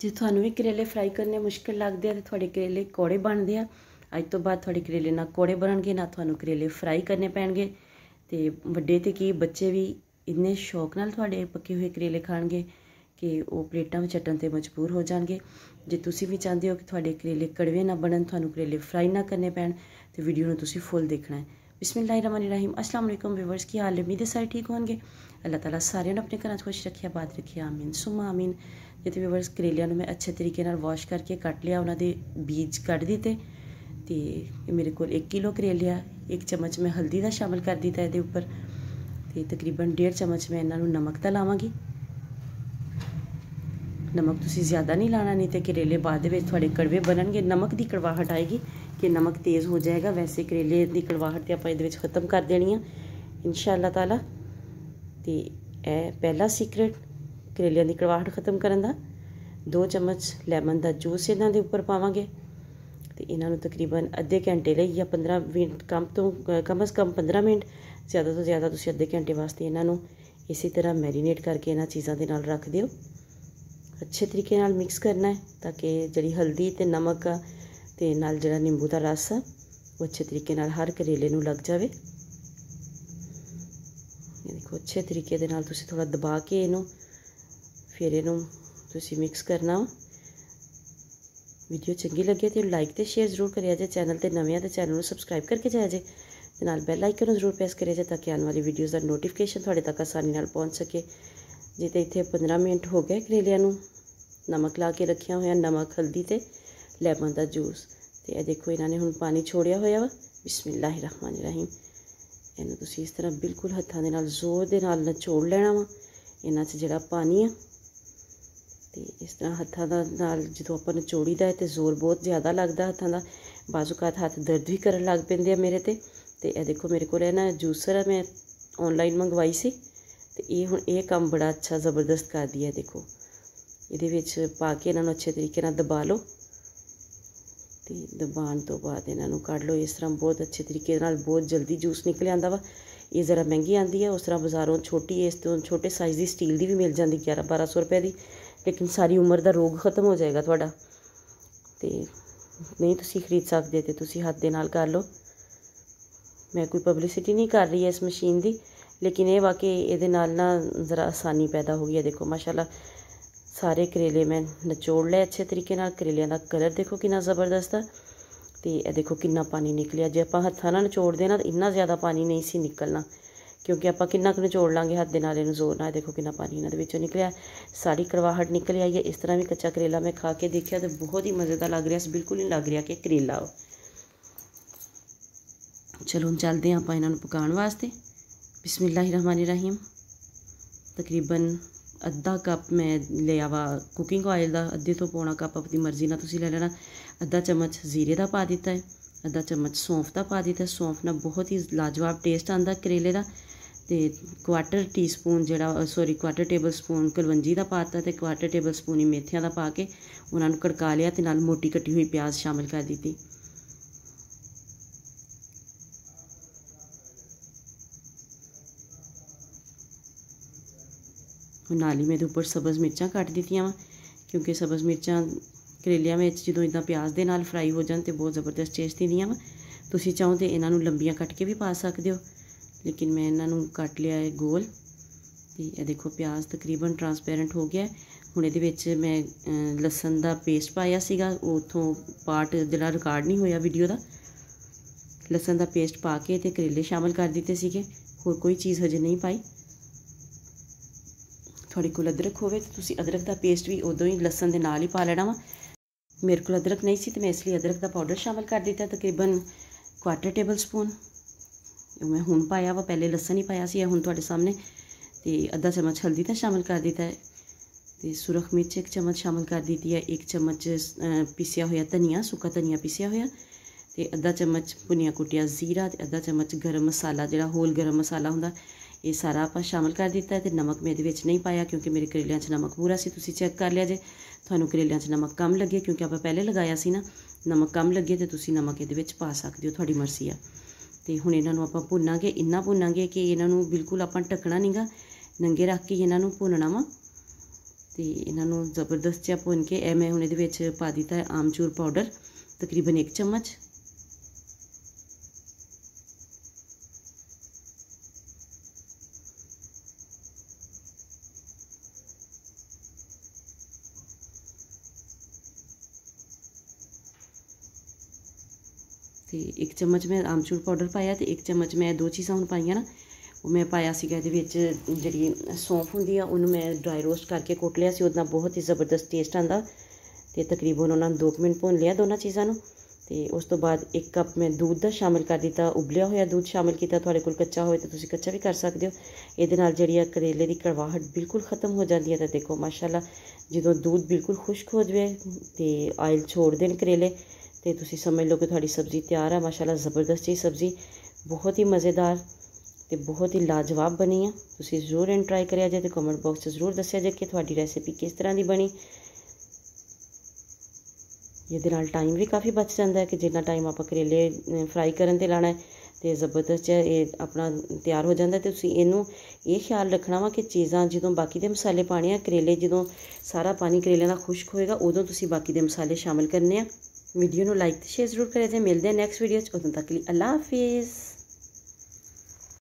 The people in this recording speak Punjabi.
ਜੇ ਤੁਹਾਨੂੰ ਵੀ ਕਰੇਲੇ ਫਰਾਈ ਕਰਨੇ ਮੁਸ਼ਕਲ ਲੱਗਦੇ ਆ ਤੇ ਤੁਹਾਡੇ ਕਰੇਲੇ ਕੋੜੇ ਬਣਦੇ ਆ ਅੱਜ ਤੋਂ ਬਾਅਦ ਤੁਹਾਡੇ ਕਰੇਲੇ ਨਾ ਕੋੜੇ ਬਣਨਗੇ ਨਾ ਤੁਹਾਨੂੰ ਕਰੇਲੇ ਫਰਾਈ ਕਰਨੇ ਪੈਣਗੇ ਤੇ ਵੱਡੇ ਤੇ ਕੀ ਬੱਚੇ ਵੀ ਇੰਨੇ ਸ਼ੌਕ ਨਾਲ ਤੁਹਾਡੇ ਪੱਕੇ ਹੋਏ ਕਰੇਲੇ ਖਾਣਗੇ ਕਿ ਉਹ ਪਲੇਟਾਂ ਵਿੱਚ ਛੱਟਣ ਤੇ ਮਜਬੂਰ ਹੋ ਜਾਣਗੇ ਜੇ ਤੁਸੀਂ ਵੀ ਚਾਹੁੰਦੇ ਹੋ ਕਿ ਤੁਹਾਡੇ ਕਰੇਲੇ ਕੜਵੇ ਨਾ ਬਣਨ ਤੁਹਾਨੂੰ ਕਰੇਲੇ ਫਰਾਈ ਨਾ ਕਰਨੇ ਪੈਣ ਤੇ ਵੀਡੀਓ ਨੂੰ ਤੁਸੀਂ ਫੁੱਲ ਦੇਖਣਾ ਹੈ ਬਿਸਮਿਲ੍ਲਾਹਿਰਰਹਿਮਾਨਿਰਰਹੀਮ ਅਸਲਾਮ ਅਲੈਕਮ ਵਿਵਰਸ ਕੀ ਹਾਲ ਹੈ ਮੀਦੇ ਸਾਰੇ ਠੀਕ ਹੋਣਗੇ ਅੱਲਾਹ ਤਾਲਾ ਸਾਰਿਆਂ ਨੂੰ ਆਪਣੇ ਘਰਾਂ 'ਚ ਖੁਸ਼ ਰੱਖੇ ਆਬਾਦ ਰੱਖੇ ਆਮੀਨ ਸੁਮਾ ਆਮੀਨ ਜਿੱਥੇ ਵੀਵਰਸ ਕਰੇਲਿਆਂ ਨੂੰ ਮੈਂ ਅੱਛੇ ਤਰੀਕੇ ਨਾਲ ਵਾਸ਼ ਕਰਕੇ ਕੱਟ ਲਿਆ ਉਹਨਾਂ ਦੇ ਬੀਜ ਕੱਢ ਦਿੱਤੇ ਤੇ ਇਹ ਮੇਰੇ ਕੋਲ 1 ਕਿਲੋ ਕਰੇਲਿਆ ਇੱਕ ਚਮਚ ਮੈਂ ਹਲਦੀ ਦਾ ਸ਼ਾਮਲ ਕਰ ਦਿੱਤਾ ਇਹਦੇ ਉੱਪਰ ਤੇ ਤਕਰੀਬਨ 1.5 ਚਮਚ ਮੈਂ ਇਹਨਾਂ ਨੂੰ ਨਮਕ ਦਾ ਲਾਵਾਂਗੀ ਨਮਕ ਤੁਸੀਂ ਜ਼ਿਆਦਾ ਨਹੀਂ ਲਾਣਾ ਨਹੀਂ ਤੇ ਕਰੇਲੇ ਬਾਅਦ ਵਿੱਚ ਤੁਹਾਡੇ ਕੜਵੇ ਬਣਨਗੇ ਨਮਕ ਦੀ ਕੜਵਾਹਟ ਆਏਗੀ ਕਿ ਨਮਕ ਤੇਜ਼ ਹੋ ਜਾਏਗਾ ਵੈਸੇ ਕਰੇਲੇ ਦੀ ਕੜਵਾਹਟ ਤੇ ਆਪਾਂ ਇਹਦੇ ਵਿੱਚ ਖਤਮ ਕਰ ਦੇਣੀ ਆ ਇਨਸ਼ਾ ਅੱਲਾਹ ਤਾਲਾ ਤੇ ਇਹ ਪਹਿਲਾ ਸੀਕ੍ਰੇਟ ਕਰੇਲਿਆਂ ਦੀ ਕੜਵਾਹਟ ਖਤਮ ਕਰਨ ਦਾ 2 ਚਮਚ ਲੈਮਨ ਦਾ ਜੂਸ ਇਹਨਾਂ ਦੇ ਉੱਪਰ ਪਾਵਾਂਗੇ ਤੇ ਇਹਨਾਂ ਨੂੰ ਤਕਰੀਬਨ ਅੱਧੇ ਘੰਟੇ ਲਈ ਜਾਂ 15 ਮਿੰਟ ਕਮ ਤੋਂ ਕਮਸ ਕਮ 15 ਮਿੰਟ ਜ਼ਿਆਦਾ ਤੋਂ ਜ਼ਿਆਦਾ ਤੁਸੀਂ ਅੱਧੇ ਘੰਟੇ ਵਾਸਤੇ ਇਹਨਾਂ ਨੂੰ ਇਸੇ ਤਰ੍ਹਾਂ ਮੈਰੀਨੇਟ ਕਰਕੇ ਇਹਨਾਂ ਚੀਜ਼ਾਂ ਦੇ ਨਾਲ ਰੱਖ ਦਿਓ ਅੱਛੇ ਤਰੀਕੇ ਨਾਲ ਮਿਕਸ ਕਰਨਾ ਹੈ ਤਾਂ ਕਿ ਜਿਹੜੀ ਹਲਦੀ ਤੇ ਨਮਕ ਤੇ ਨਾਲ ਜਿਹੜਾ ਨਿੰਬੂ ਦਾ ਰਸ ਉਹ ਅੱਛੇ ਤਰੀਕੇ ਨਾਲ ਹਰ ਕਰੇਲੇ ਨੂੰ ਲੱਗ ਜਾਵੇ ਇਹ ਦੇਖੋ ਅੱਛੇ ਤਰੀਕੇ ਦੇ ਨਾਲ ਤੁਸੀਂ ਥੋੜਾ ਦਬਾ ਕੇ ਇਹਨੂੰ ਫਿਰ ਇਹਨੂੰ ਤੁਸੀਂ ਮਿਕਸ ਕਰਨਾ ਵੀਡੀਓ ਚੰਗੀ ਲੱਗੇ ਤੇ ਲਾਈਕ ਤੇ ਸ਼ੇਅਰ ਜ਼ਰੂਰ ਕਰਿਆ ਜੇ ਚੈਨਲ ਤੇ ਨਵੇਂ ਆ ਤੇ ਚੈਨਲ ਨੂੰ ਸਬਸਕ੍ਰਾਈਬ ਕਰਕੇ ਜਾਇਆ ਜੇ ਤੇ ਨਾਲ ਬੈਲ ਆਈਕਨ ਨੂੰ ਜ਼ਰੂਰ ਪ੍ਰੈਸ ਕਰਿਆ ਜੇ ਤਾਂ ਕਿ ਆਉਣ ਵਾਲੀ ਵੀਡੀਓਜ਼ ਦਾ ਨੋਟੀਫਿਕੇਸ਼ਨ ਤੁਹਾਡੇ ਤੱਕ ਆਸਾਨੀ ਨਾਲ ਪਹੁੰਚ ਸਕੇ ਜੇ ਤੇ ਇੱਥੇ 15 ਮਿੰਟ ਹੋ ਗਏ ਕਰੇਲਿਆਂ ਨੂੰ ਨਮਕ ਲਾ ਕੇ ਰੱਖਿਆ ਹੋਇਆ ਨਮਕ ਹਲਦੀ ਤੇ ਲੈਮਨ ਦਾ ਜੂਸ ਤੇ ਇਹ ਦੇਖੋ ਇਹਨਾਂ ਨੇ ਹੁਣ ਪਾਣੀ ਛੋੜਿਆ ਹੋਇਆ ਵਾ ਰਹੀਮ ਇਹਨੂੰ ਤੁਸੀਂ ਇਸ ਤਰ੍ਹਾਂ ਬਿਲਕੁਲ ਹੱਥਾਂ ਦੇ ਨਾਲ ਜ਼ੋਰ ਦੇ ਨਾਲ ਨਚੋੜ ਲੈਣਾ ਵਾ ਇਹਨਾਂ 'ਚ ਜਿਹੜਾ ਪਾਣੀ ਆ ਤੇ ਇਸ ਤਰ੍ਹਾਂ ਹੱਥਾਂ ਦਾ ਨਾਲ ਜਦੋਂ ਆਪਾਂ ਨਚੋੜੀ ਦਾ ਤੇ ਜ਼ੋਰ ਬਹੁਤ ਜ਼ਿਆਦਾ ਲੱਗਦਾ ਹੱਥਾਂ ਦਾ ਬਾਜ਼ੂਕਾਤ ਹੱਥ ਦਰਦ ਵੀ ਕਰਨ ਲੱਗ ਪੈਂਦੇ ਆ ਮੇਰੇ ਤੇ ਤੇ ਇਹ ਦੇਖੋ ਮੇਰੇ ਕੋਲ ਇਹ ਨਾ ਜੂਸਰ ਹੈ ਮੈਂ ਆਨਲਾਈਨ ਮੰਗਵਾਈ ਸੀ ਤੇ ਇਹ ਹੁਣ ਇਹ ਕੰਮ ਬੜਾ ਅੱਛਾ ਜ਼ਬਰਦਸਤ ਕਰਦੀ ਹੈ ਦੇਖੋ ਇਹਦੇ ਵਿੱਚ ਪਾ ਕੇ ਇਹਨਾਂ ਨੂੰ ਅੱਛੇ ਤਰੀਕੇ ਨਾਲ ਦਬਾ ਲਓ ਤੇ ਦਬਾਣ ਤੋਂ ਬਾਅਦ ਇਹਨਾਂ ਨੂੰ ਕੱਢ ਲਓ ਇਸ ਤਰ੍ਹਾਂ ਬਹੁਤ ਅੱਛੇ ਤਰੀਕੇ ਨਾਲ ਬਹੁਤ ਜਲਦੀ ਜੂਸ ਨਿਕਲ ਆਂਦਾ ਵਾ ਇਹ ਜ਼ਰਾ ਮਹਿੰਗੀ ਆਂਦੀ ਹੈ ਉਸ ਤਰ੍ਹਾਂ ਬਾਜ਼ਾਰੋਂ ਛੋਟੀ ਇਸ ਤੋਂ ਛੋਟੇ ਸਾਈਜ਼ ਦੀ ਸਟੀਲ ਦੀ ਵੀ ਮਿਲ ਜਾਂਦੀ 11 1200 ਰੁਪਏ ਦੀ ਲੇਕਿਨ ساری ਉਮਰ ਦਾ ਰੋਗ ਖਤਮ ਹੋ ਜਾਏਗਾ ਤੁਹਾਡਾ ਤੇ ਨਹੀਂ ਤੁਸੀਂ ਖਰੀਦ ਸਕਦੇ ਤੇ ਤੁਸੀਂ ਹੱਥ ਦੇ ਨਾਲ ਕਰ ਲਓ ਮੈਂ ਕੋਈ ਪਬਲਿਸਿਟੀ ਨਹੀਂ ਕਰ ਰਹੀ ਇਸ ਮਸ਼ੀਨ ਦੀ ਲੇਕਿਨ ਇਹ ਵਾਕਈ ਇਹਦੇ ਨਾਲ ਨਾ ਜ਼ਰਾ ਆਸਾਨੀ ਪੈਦਾ ਹੋ ਗਈ ਹੈ ਦੇਖੋ ਮਾਸ਼ਾਅੱਲਾ ਸਾਰੇ ਕਰੇਲੇ ਮੈਂ ਨਚੋੜ ਲਏ ਅੱਛੇ ਤਰੀਕੇ ਨਾਲ ਕਰੇਲਿਆਂ ਦਾ ਕਲਰ ਦੇਖੋ ਕਿੰਨਾ ਜ਼ਬਰਦਸਤ ਹੈ ਤੇ ਇਹ ਦੇਖੋ ਕਿੰਨਾ ਪਾਣੀ ਨਿਕਲਿਆ ਜੇ ਆਪਾਂ ਹੱਥਾਂ ਨਾਲ ਨਚੋੜਦੇ ਨਾ ਇੰਨਾ ਜ਼ਿਆਦਾ ਪਾਣੀ ਨਹੀਂ ਸੀ ਨਿਕਲਣਾ ਕਿਉਂਕਿ ਆਪਾਂ ਕਿੰਨਾ ਕੁ ਨਿਚੋੜ ਲਾਂਗੇ ਹੱਥ ਦੇ ਨਾਲ ਇਹਨੂੰ ਜ਼ੋਰ ਨਾਲ ਦੇਖੋ ਕਿੰਨਾ ਪਾਣੀ ਇਹਨਾਂ ਦੇ ਵਿੱਚੋਂ ਨਿਕਲਿਆ ਸਾਰੀ ਕਰਵਾਹਟ ਨਿਕਲ ਆਈ ਹੈ ਇਸ ਤਰ੍ਹਾਂ ਵੀ ਕੱਚਾ ਕਰੇਲਾ ਮੈਂ ਖਾ ਕੇ ਦੇਖਿਆ ਤੇ ਬਹੁਤ ਹੀ ਮਜ਼ੇਦਾਰ ਲੱਗ ਰਿਹਾ ਸੀ ਬਿਲਕੁਲ ਨਹੀਂ ਲੱਗ ਰਿਹਾ ਕਿ ਕਰੇਲਾ ਹੋ ਚਲੋ ਚੱਲਦੇ ਆਪਾਂ ਇਹਨਾਂ ਨੂੰ ਪਕਾਉਣ ਵਾਸਤੇ ਰਹੀਮ ਤਕਰੀਬਨ ਅੱਧਾ ਕੱਪ ਮੈਂ ਲਿਆ ਵਾ ਕੁਕਿੰਗ ਆਇਲ ਦਾ ਅੱਧੇ ਤੋਂ ਪੌਣਾ ਕੱਪ ਆਪਣੀ ਮਰਜ਼ੀ ਨਾਲ ਤੁਸੀਂ ਲੈ ਲੈਣਾ ਅੱਧਾ ਚਮਚ ਜ਼ੀਰੇ ਦਾ ਪਾ ਦਿੱਤਾ ਹੈ ਅੱਧਾ ਚਮਚ ਸੌਂਫ ਦਾ ਪਾ ਦਿੱਤਾ ਸੌਂਫ ਨਾਲ ਬਹੁਤ ਹੀ ਲਾਜਵਾਬ ਟੇਸਟ ਆਂਦਾ ਕਰੇਲੇ ਦਾ ਤੇ ਕੁਆਟਰ ਟੀਸਪੂਨ ਜਿਹੜਾ ਸੌਰੀ ਕੁਆਟਰ ਟੇਬਲ ਸਪੂਨ ਕਲਵੰਜੀ ਦਾ ਪਾਤਾ ਤੇ ਕੁਆਟਰ ਟੇਬਲ ਸਪੂਨ ਹੀ ਮੇਥਿਆਂ ਦਾ ਪਾ ਕੇ ਉਹਨਾਂ ਨੂੰ ਕੜਕਾ ਲਿਆ ਤੇ ਨਾਲ ਮੋਟੀ ਕੱਟੀ ਹੋਈ ਪਿਆਜ਼ ਸ਼ਾਮਿਲ ਕਰ ਦਿੱਤੀ ਹੁਣ ਨਾਲ ਮੇਦੇ ਉੱਪਰ ਸਬਜ਼ ਮਿਰਚਾਂ ਕੱਟ ਦਿੱਤੀਆਂ ਵਾ ਕਿਉਂਕਿ ਸਬਜ਼ ਮਿਰਚਾਂ ਕਰੇਲਿਆਂ ਵਿੱਚ ਜਦੋਂ ਇਦਾਂ ਪਿਆਜ਼ ਦੇ ਨਾਲ ਫਰਾਈ ਹੋ ਜਾਣ ਤੇ ਬਹੁਤ ਜ਼ਬਰਦਸਤ ਟੇਸਟ ਦਿੰਦੀਆਂ ਵਾ ਤੁਸੀਂ ਚਾਹੋ ਤੇ ਇਹਨਾਂ ਨੂੰ ਲੰਬੀਆਂ ਕੱਟ ਕੇ ਵੀ ਪਾ ਸਕਦੇ ਹੋ ਲੇਕਿਨ ਮੈਂ ਇਹਨਾਂ ਨੂੰ ਕੱਟ ਲਿਆ ਹੈ ਗੋਲ ਤੇ ਇਹ ਦੇਖੋ ਪਿਆਜ਼ ਤਕਰੀਬਨ ਟਰਾਂਸਪੇਰੈਂਟ ਹੋ ਗਿਆ ਹੁਣ ਇਹਦੇ ਵਿੱਚ ਮੈਂ ਲਸਣ ਦਾ ਪੇਸਟ ਪਾਇਆ ਸੀਗਾ ਉਥੋਂ ਪਾਰਟ ਜਿਹੜਾ ਰਿਕਾਰਡ ਨਹੀਂ ਹੋਇਆ ਵੀਡੀਓ ਦਾ ਲਸਣ ਦਾ ਪੇਸਟ ਪਾ ਕੇ ਤੇ ਕਰੇਲੇ ਸ਼ਾਮਲ ਕਰ ਦਿੱਤੇ ਸੀਗੇ ਹੋਰ ਕੋਈ ਚੀਜ਼ ਹਜੇ ਨਹੀਂ ਪਾਈ ਥੋੜੀ ਕੁ ਅਦਰਕ ਹੋਵੇ ਤਾਂ ਤੁਸੀਂ ਅਦਰਕ ਦਾ ਪੇਸਟ ਵੀ ਉਦੋਂ ਹੀ ਲਸਣ ਦੇ ਨਾਲ ਹੀ ਪਾ ਲੈਣਾ ਵਾ ਮੇਰੇ ਕੋਲ ਅਦਰਕ ਨਹੀਂ ਸੀ ਤੇ ਮੈਂ ਇਸ ਲਈ ਅਦਰਕ ਦਾ ਪਾਊਡਰ ਸ਼ਾਮਲ ਕਰ ਦਿੱਤਾ ਤਕਰੀਬਨ 1/4 ਟੇਬਲ ਸਪੂਨ ਮੈਂ ਹੁਣ ਪਾਇਆ ਵਾ ਪਹਿਲੇ ਲਸਣ ਹੀ ਪਾਇਆ ਸੀ ਇਹ ਹੁਣ ਤੁਹਾਡੇ ਸਾਹਮਣੇ ਤੇ ਅੱਧਾ ਚਮਚ ਹਲਦੀ ਦਾ ਸ਼ਾਮਿਲ ਕਰ ਦਿੱਤਾ ਹੈ ਤੇ ਸੁਰਖ ਮਿਰਚ ਇੱਕ ਚਮਚ ਸ਼ਾਮਿਲ ਕਰ ਦਿੱਤੀ ਹੈ ਇੱਕ ਚਮਚ ਪੀਸਿਆ ਹੋਇਆ ਧਨੀਆ ਸੁੱਕਾ ਧਨੀਆ ਪੀਸਿਆ ਹੋਇਆ ਤੇ ਅੱਧਾ ਚਮਚ ਪੁਨੀਆ ਕੁੱਟਿਆ ਜ਼ੀਰਾ ਤੇ ਅੱਧਾ ਚਮਚ ਗਰਮ ਮਸਾਲਾ ਜਿਹੜਾ ਹੋਲ ਗਰਮ ਮਸਾਲਾ ਹੁੰਦਾ ਇਹ ਸਾਰਾ ਆਪਾਂ ਸ਼ਾਮਿਲ ਕਰ ਦਿੱਤਾ ਤੇ ਨਮਕ ਮੈਂ ਇਹਦੇ ਵਿੱਚ ਨਹੀਂ ਪਾਇਆ ਕਿਉਂਕਿ ਮੇਰੇ ਕਰੇਲਿਆਂ 'ਚ ਨਮਕ ਪੂਰਾ ਸੀ ਤੁਸੀਂ ਚੈੱਕ ਕਰ ਲਿਆ ਜੇ ਤੁਹਾਨੂੰ ਕਰੇਲਿਆਂ 'ਚ ਨਮਕ ਕਮ ਲੱਗੇ ਕਿਉਂਕਿ ਆਪਾਂ ਪਹਿਲੇ ਲਗਾਇਆ ਸੀ ਨਾ ਨਮਕ ਕਮ ਲੱਗੇ ਤੇ ਤੁਸੀਂ ਨਮਕ ਇਹਦੇ ਵਿੱਚ ਪਾ ਸਕਦੇ ਹੋ ਤੁਹਾਡੀ ਮਰਜ਼ੀ ਆ ਤੇ ਹੁਣ ਇਹਨਾਂ ਨੂੰ ਆਪਾਂ ਭੁੰਨਾਂਗੇ ਇੰਨਾ ਭੁੰਨਾਂਗੇ ਕਿ ਇਹਨਾਂ ਨੂੰ ਬਿਲਕੁਲ ਆਪਾਂ ਢੱਕਣਾ ਨਹੀਂਗਾ ਨੰਗੇ ਰੱਖ ਕੇ ਇਹਨਾਂ ਨੂੰ ਭੁੰਨਣਾ ਵਾ ਤੇ ਇਹਨਾਂ ਨੂੰ ਜ਼ਬਰਦਸਤ ਜਿਹਾ ਭੁੰਨ ਕੇ ਐ ਮੈਂ ਹੁਣ ਇਹਦੇ ਵਿੱਚ ਪਾ ਦਿੱਤਾ ਹੈ ਆਮਚੂਰ ਪਾਊਡਰ ਤਕਰੀਬਨ 1 ਚਮਚ ਤੇ ਇੱਕ ਚਮਚ ਮੈਂ ਆਮਚੂਰ ਪਾਊਡਰ ਪਾਇਆ ਤੇ ਇੱਕ ਚਮਚ ਮੈਂ ਦੋ ਚੀਜ਼ਾਂ ਹੁਣ ਪਾਈਆਂ ਨਾ ਉਹ ਮੈਂ ਪਾਇਆ ਸੀਗਾ ਇਹਦੇ ਵਿੱਚ ਜਿਹੜੀ ਸੌਂਫ ਹੁੰਦੀ ਆ ਉਹਨੂੰ ਮੈਂ ਡਰਾਈ ਰੋਸਟ ਕਰਕੇ ਕੁੱਟ ਲਿਆ ਸੀ ਉਹਦਾ ਬਹੁਤ ਹੀ ਜ਼ਬਰਦਸਤ ਟੇਸਟ ਆਂਦਾ ਤੇ ਤਕਰੀਬਨ ਉਹਨਾਂ ਨੂੰ 2 ਮਿੰਟ ਭੁੰਨ ਲਿਆ ਦੋਨਾਂ ਚੀਜ਼ਾਂ ਨੂੰ ਤੇ ਉਸ ਤੋਂ ਬਾਅਦ 1 ਕੱਪ ਮੈਂ ਦੁੱਧ ਦਾ ਸ਼ਾਮਿਲ ਕਰ ਦਿੱਤਾ ਉਬਲਿਆ ਹੋਇਆ ਦੁੱਧ ਸ਼ਾਮਿਲ ਕੀਤਾ ਤੁਹਾਡੇ ਕੋਲ ਕੱਚਾ ਹੋਵੇ ਤਾਂ ਤੁਸੀਂ ਕੱਚਾ ਵੀ ਕਰ ਸਕਦੇ ਹੋ ਇਹਦੇ ਨਾਲ ਜਿਹੜੀ ਆ ਕਰੇਲੇ ਦੀ ਕੜਵਾਹਟ ਬਿਲਕੁਲ ਖਤਮ ਹੋ ਜਾਂਦੀ ਹੈ ਤਾਂ ਦੇਖੋ ਮਾਸ਼ਾਅੱਲਾ ਜਦੋਂ ਦੁੱਧ ਬਿਲਕੁਲ ਖੁਸ਼ਕ ਹੋ ਜਵੇ ਤੇ ਆਇਲ ਛੋੜ ਦੇਣ ਕਰੇਲੇ ਤੇ ਤੁਸੀਂ ਸਮਝ ਲਓ ਕਿ ਤੁਹਾਡੀ ਸਬਜ਼ੀ ਤਿਆਰ ਹੈ ਮਾਸ਼ਾਅੱਲਾ ਜ਼ਬਰਦਸਤ ਜੀ ਸਬਜ਼ੀ ਬਹੁਤ ਹੀ ਮਜ਼ੇਦਾਰ ਤੇ ਬਹੁਤ ਹੀ ਲਾਜਵਾਬ ਬਣੀ ਆ ਤੁਸੀਂ ਜ਼ਰੂਰ ਇਹਨ ਟਰਾਈ ਕਰਿਆ ਜੇ ਤੇ ਕਮੈਂਟ ਬਾਕਸ 'ਚ ਜ਼ਰੂਰ ਦੱਸਿਆ ਜੇ ਕਿ ਤੁਹਾਡੀ ਰੈਸਿਪੀ ਕਿਸ ਤਰ੍ਹਾਂ ਦੀ ਬਣੀ ਇਹਦੇ ਨਾਲ ਟਾਈਮ ਵੀ ਕਾਫੀ ਬਚ ਜਾਂਦਾ ਹੈ ਕਿ ਜਿੰਨਾ ਟਾਈਮ ਆਪਾਂ ਕਰੇਲੇ ਫਰਾਈ ਕਰਨ ਤੇ ਲਾਣਾ ਹੈ ਤੇ ਜ਼ਬਰਦਸਤ ਇਹ ਆਪਣਾ ਤਿਆਰ ਹੋ ਜਾਂਦਾ ਤੇ ਤੁਸੀਂ ਇਹਨੂੰ ਇਹ ਖਿਆਲ ਰੱਖਣਾ ਵਾ ਕਿ ਚੀਜ਼ਾਂ ਜਦੋਂ ਬਾਕੀ ਦੇ ਮਸਾਲੇ ਪਾਣੇ ਆ ਕਰੇਲੇ ਜਦੋਂ ਸਾਰਾ ਪਾਣੀ ਕਰੇਲੇ ਦਾ ਖੁਸ਼ਕ ਹੋਏਗਾ ਉਦੋਂ ਤੁਸੀਂ ਬਾਕੀ ਦੇ ਮਸਾਲੇ ਸ਼ਾਮਿਲ ਕਰਨੇ ਆ ਵੀਡੀਓ ਨੂੰ ਲਾਈਕ ਤੇ ਸ਼ੇਅਰ ਜ਼ਰੂਰ ਕਰਿਆ ਜੇ ਮਿਲਦੇ ਆ ਨੈਕਸਟ ਵੀਡੀਓ 'ਚ ਉਦੋਂ ਤੱਕ ਲਈ ਅੱਲਾ ਹਾਫਿਜ਼